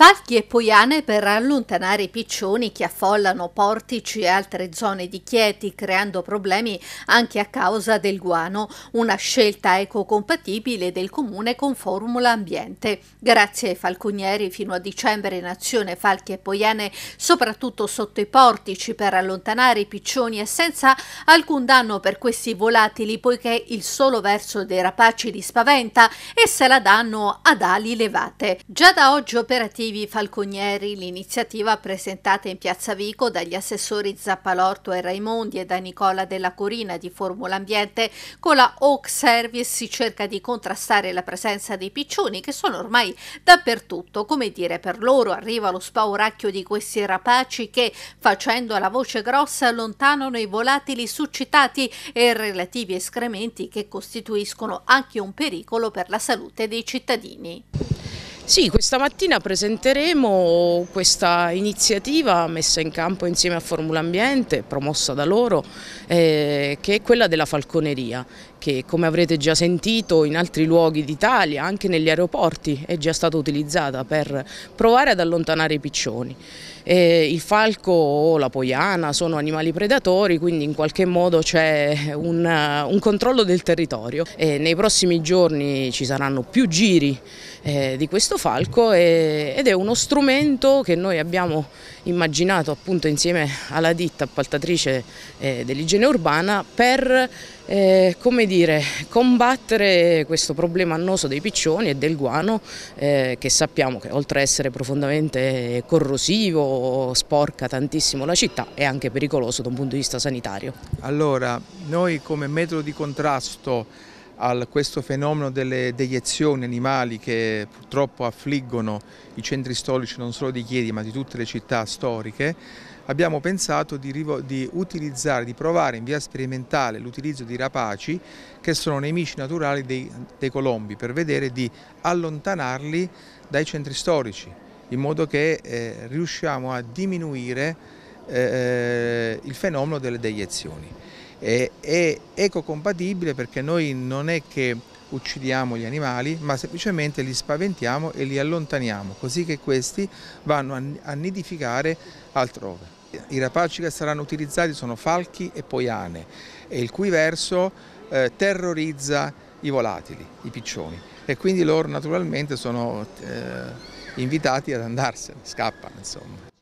Falchi e poiane per allontanare i piccioni che affollano portici e altre zone di Chieti, creando problemi anche a causa del guano, una scelta ecocompatibile del comune con Formula Ambiente. Grazie ai falconieri fino a dicembre in azione falchi e poiane, soprattutto sotto i portici per allontanare i piccioni e senza alcun danno per questi volatili, poiché il solo verso dei rapaci li spaventa e se la danno ad ali levate. Già da oggi operativi Livi Falconieri l'iniziativa presentata in Piazza Vico dagli assessori Zappalorto e Raimondi e da Nicola della Corina di Formula Ambiente con la Oak Service si cerca di contrastare la presenza dei piccioni che sono ormai dappertutto, come dire per loro arriva lo spauracchio di questi rapaci che facendo la voce grossa allontanano i volatili suscitati e i relativi escrementi che costituiscono anche un pericolo per la salute dei cittadini. Sì, questa mattina presenteremo questa iniziativa messa in campo insieme a Formula Ambiente, promossa da loro, eh, che è quella della falconeria, che come avrete già sentito in altri luoghi d'Italia, anche negli aeroporti, è già stata utilizzata per provare ad allontanare i piccioni. Eh, il falco o la poiana sono animali predatori, quindi in qualche modo c'è un, un, controllo del territorio. Eh, nei prossimi giorni ci saranno più giri eh, di questo Falco è, ed è uno strumento che noi abbiamo immaginato appunto insieme alla ditta appaltatrice eh, dell'igiene urbana per eh, come dire, combattere questo problema annoso dei piccioni e del guano eh, che sappiamo che oltre a essere profondamente corrosivo, sporca tantissimo la città, è anche pericoloso da un punto di vista sanitario. Allora, noi come metodo di contrasto a questo fenomeno delle deiezioni animali che purtroppo affliggono i centri storici non solo di Chiedi ma di tutte le città storiche, abbiamo pensato di, di utilizzare, di provare in via sperimentale l'utilizzo di rapaci che sono nemici naturali dei, dei colombi per vedere di allontanarli dai centri storici in modo che eh, riusciamo a diminuire eh, eh il fenomeno delle deiezioni è, è ecocompatibile perché noi non è che uccidiamo gli animali, ma semplicemente li spaventiamo e li allontaniamo, così che questi vanno a nidificare altrove. I rapaci che saranno utilizzati sono falchi e poiane e il cui verso eh, terrorizza i volatili, i piccioni, e quindi loro naturalmente sono eh, invitati ad andarsene, scappano insomma.